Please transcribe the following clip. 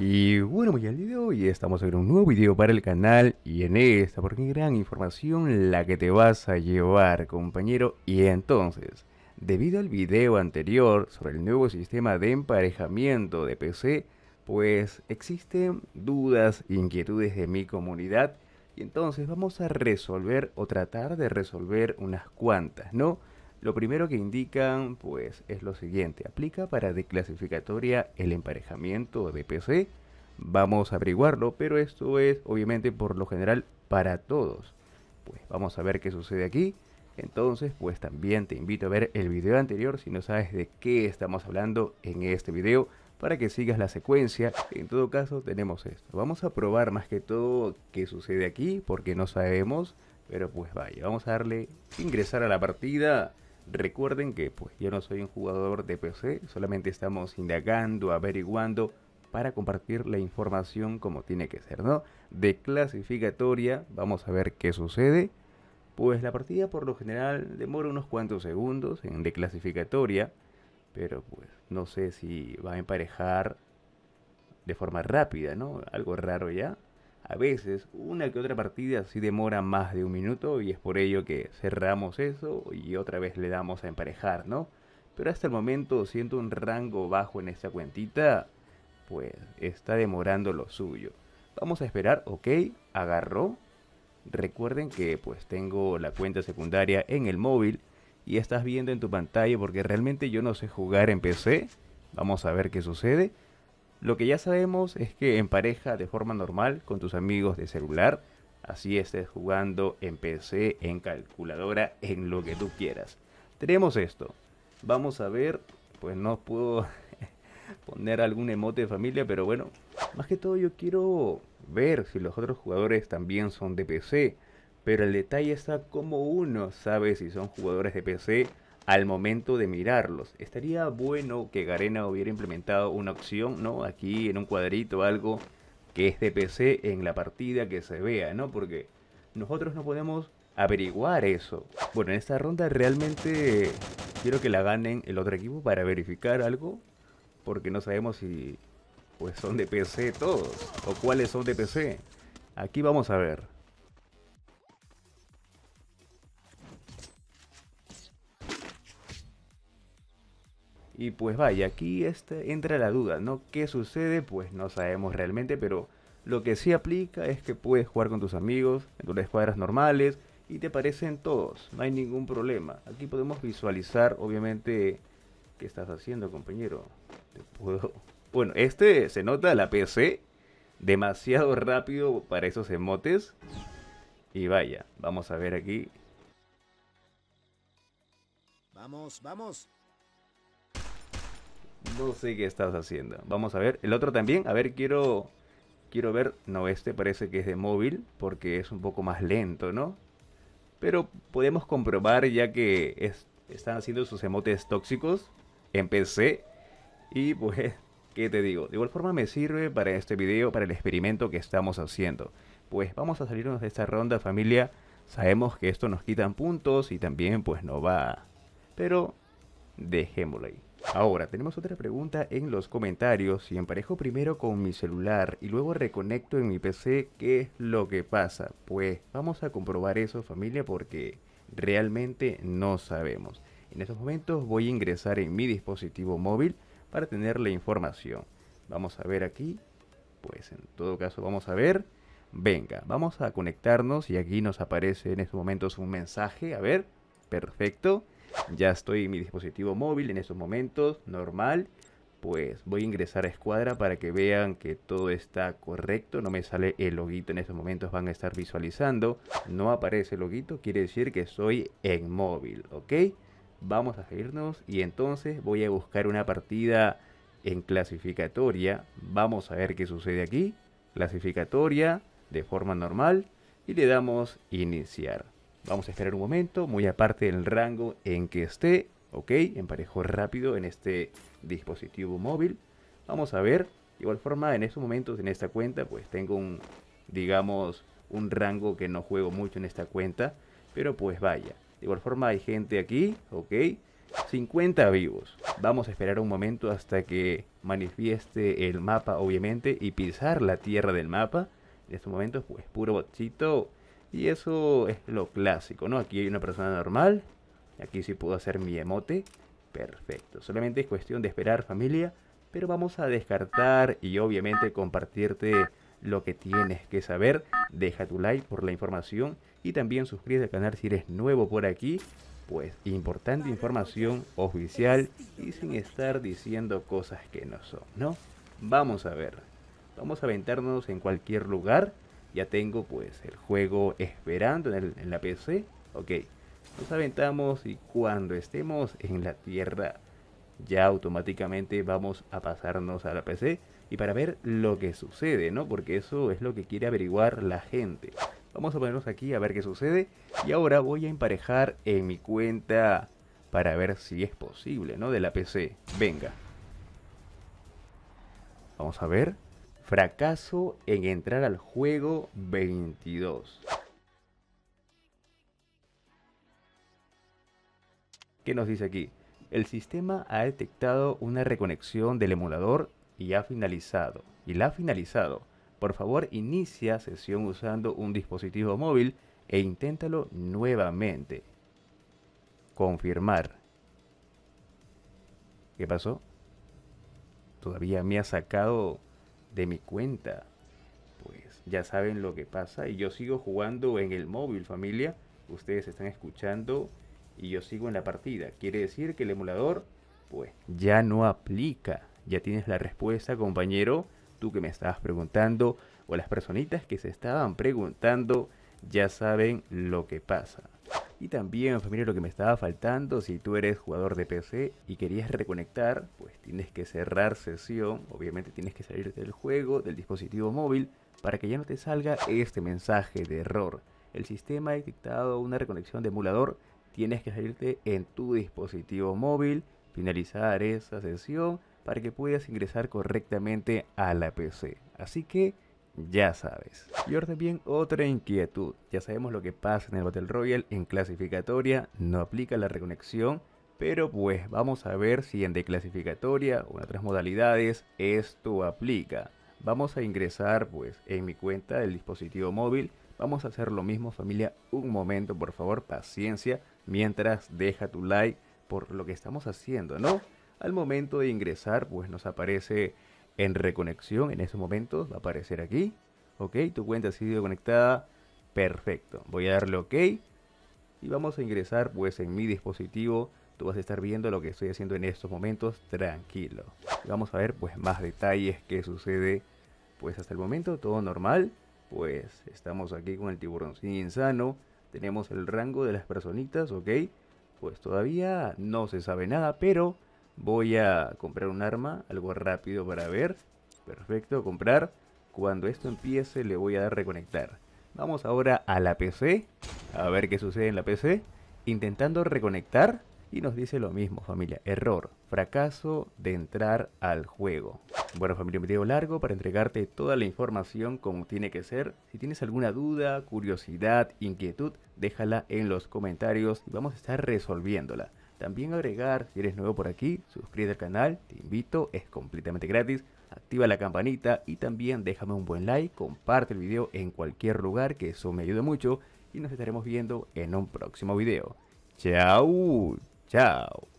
Y bueno, muy pues al día de hoy estamos en un nuevo video para el canal y en esta, porque gran información la que te vas a llevar, compañero. Y entonces, debido al video anterior sobre el nuevo sistema de emparejamiento de PC, pues existen dudas, e inquietudes de mi comunidad y entonces vamos a resolver o tratar de resolver unas cuantas, ¿no? Lo primero que indican pues es lo siguiente, aplica para declasificatoria el emparejamiento de PC. Vamos a averiguarlo, pero esto es obviamente por lo general para todos. Pues vamos a ver qué sucede aquí. Entonces, pues también te invito a ver el video anterior si no sabes de qué estamos hablando en este video para que sigas la secuencia. En todo caso, tenemos esto. Vamos a probar más que todo qué sucede aquí porque no sabemos. Pero pues vaya, vamos a darle ingresar a la partida Recuerden que pues yo no soy un jugador de PC, solamente estamos indagando, averiguando para compartir la información como tiene que ser, ¿no? De clasificatoria, vamos a ver qué sucede. Pues la partida por lo general demora unos cuantos segundos en de clasificatoria, pero pues no sé si va a emparejar de forma rápida, ¿no? Algo raro ya. A veces una que otra partida sí demora más de un minuto y es por ello que cerramos eso y otra vez le damos a emparejar, ¿no? Pero hasta el momento siento un rango bajo en esta cuentita, pues está demorando lo suyo. Vamos a esperar, ok, agarró. Recuerden que pues tengo la cuenta secundaria en el móvil y estás viendo en tu pantalla porque realmente yo no sé jugar en PC. Vamos a ver qué sucede. Lo que ya sabemos es que en pareja de forma normal con tus amigos de celular, así estés jugando en PC, en calculadora, en lo que tú quieras. Tenemos esto. Vamos a ver, pues no puedo poner algún emote de familia, pero bueno, más que todo yo quiero ver si los otros jugadores también son de PC. Pero el detalle está como uno sabe si son jugadores de PC al momento de mirarlos. Estaría bueno que Garena hubiera implementado una opción, ¿no? Aquí en un cuadrito algo que es de PC en la partida que se vea, ¿no? Porque nosotros no podemos averiguar eso. Bueno, en esta ronda realmente quiero que la ganen el otro equipo para verificar algo, porque no sabemos si pues son de PC todos o cuáles son de PC. Aquí vamos a ver. Y pues vaya, aquí este, entra la duda, ¿no? ¿Qué sucede? Pues no sabemos realmente, pero lo que sí aplica es que puedes jugar con tus amigos en tus escuadras normales y te parecen todos, no hay ningún problema. Aquí podemos visualizar, obviamente, qué estás haciendo, compañero. Bueno, este se nota la PC demasiado rápido para esos emotes. Y vaya, vamos a ver aquí. Vamos, vamos. No sé qué estás haciendo. Vamos a ver. El otro también. A ver, quiero. Quiero ver. No, este parece que es de móvil. Porque es un poco más lento, ¿no? Pero podemos comprobar ya que están haciendo sus emotes tóxicos en PC. Y pues, ¿qué te digo? De igual forma me sirve para este video, para el experimento que estamos haciendo. Pues vamos a salirnos de esta ronda familia. Sabemos que esto nos quitan puntos y también pues no va. Pero dejémoslo ahí. Ahora, tenemos otra pregunta en los comentarios. Si emparejo primero con mi celular y luego reconecto en mi PC, ¿qué es lo que pasa? Pues vamos a comprobar eso familia porque realmente no sabemos. En estos momentos voy a ingresar en mi dispositivo móvil para tener la información. Vamos a ver aquí. Pues en todo caso vamos a ver. Venga, vamos a conectarnos y aquí nos aparece en estos momentos un mensaje. A ver, perfecto ya estoy en mi dispositivo móvil en estos momentos, normal. Pues voy a ingresar a Escuadra para que vean que todo está correcto. No me sale el loguito en estos momentos, van a estar visualizando. No aparece el loguito, quiere decir que soy en móvil, ¿ok? Vamos a irnos y entonces voy a buscar una partida en clasificatoria. Vamos a ver qué sucede aquí. Clasificatoria de forma normal y le damos iniciar. Vamos a esperar un momento, muy aparte del rango en que esté. Ok, emparejo rápido en este dispositivo móvil. Vamos a ver. De igual forma, en estos momentos, en esta cuenta, pues tengo un, digamos, un rango que no juego mucho en esta cuenta. Pero pues vaya. De igual forma hay gente aquí, ok. 50 vivos. Vamos a esperar un momento hasta que manifieste el mapa, obviamente, y pisar la tierra del mapa. En estos momentos, pues puro botchito. Y eso es lo clásico, ¿no? Aquí hay una persona normal. Aquí sí puedo hacer mi emote. Perfecto. Solamente es cuestión de esperar familia. Pero vamos a descartar y obviamente compartirte lo que tienes que saber. Deja tu like por la información y también suscríbete al canal si eres nuevo por aquí. Pues importante información oficial y sin estar diciendo cosas que no son, ¿no? Vamos a ver. Vamos a aventarnos en cualquier lugar ya tengo pues el juego esperando en, la PC, ok, nos aventamos y cuando estemos en la tierra ya automáticamente vamos a pasarnos a la PC y para ver lo que sucede, ¿no? Porque eso es lo que quiere averiguar la gente. Vamos a ponernos aquí a ver qué sucede y ahora voy a emparejar en mi cuenta para ver si es posible, ¿no? De la PC. Venga. Vamos a ver. Fracaso en entrar al juego 22. ¿Qué nos dice aquí? El sistema ha detectado una reconexión del emulador y ha finalizado. Y la ha finalizado. Por favor, inicia sesión usando un dispositivo móvil e inténtalo nuevamente. Confirmar. ¿Qué pasó? Todavía me ha sacado de mi cuenta. Pues ya saben lo que pasa y yo sigo jugando en el móvil familia. Ustedes están escuchando y yo sigo en la partida. Quiere decir que el emulador pues ya no aplica. Ya tienes la respuesta compañero. Tú que me estabas preguntando o las personitas que se estaban preguntando ya saben lo que pasa. Y también, familia, lo que me estaba faltando, si tú eres jugador de PC y querías reconectar, pues tienes que cerrar sesión, obviamente tienes que salir del juego, del dispositivo móvil, para que ya no te salga este mensaje de error. El sistema ha dictado una reconexión de emulador, tienes que salirte en tu dispositivo móvil, finalizar esa sesión para que puedas ingresar correctamente a la PC. Así que ya sabes. Y ahora también otra inquietud. Ya sabemos lo que pasa en el Battle Royale en clasificatoria, no aplica la reconexión pero pues vamos a ver si en declasificatoria o en otras modalidades esto aplica. Vamos a ingresar pues en mi cuenta del dispositivo móvil. Vamos a hacer lo mismo familia. Un momento por favor, paciencia. Mientras deja tu like por lo que estamos haciendo, ¿no? Al momento de ingresar pues nos aparece en reconexión. En ese momento va a aparecer aquí. Ok, tu cuenta ha sido conectada. Perfecto. Voy a darle ok. Y vamos a ingresar pues en mi dispositivo Tú vas a estar viendo lo que estoy haciendo en estos momentos, tranquilo. vamos a ver pues más detalles que sucede. Pues hasta el momento todo normal. Pues estamos aquí con el tiburón sin insano. Tenemos el rango de las personitas, ok. Pues todavía no se sabe nada, pero voy a comprar un arma, algo rápido para ver. Perfecto, comprar. Cuando esto empiece le voy a dar reconectar. Vamos ahora a la PC, a ver qué sucede en la PC. Intentando reconectar, y nos dice lo mismo, familia. Error, fracaso de entrar al juego. Bueno, familia, un video largo para entregarte toda la información como tiene que ser. Si tienes alguna duda, curiosidad, inquietud, déjala en los comentarios y vamos a estar resolviéndola. También agregar, si eres nuevo por aquí, suscríbete al canal, te invito, es completamente gratis. Activa la campanita y también déjame un buen like, comparte el video en cualquier lugar, que eso me ayuda mucho. Y nos estaremos viendo en un próximo video. ¡Chao! Ciao.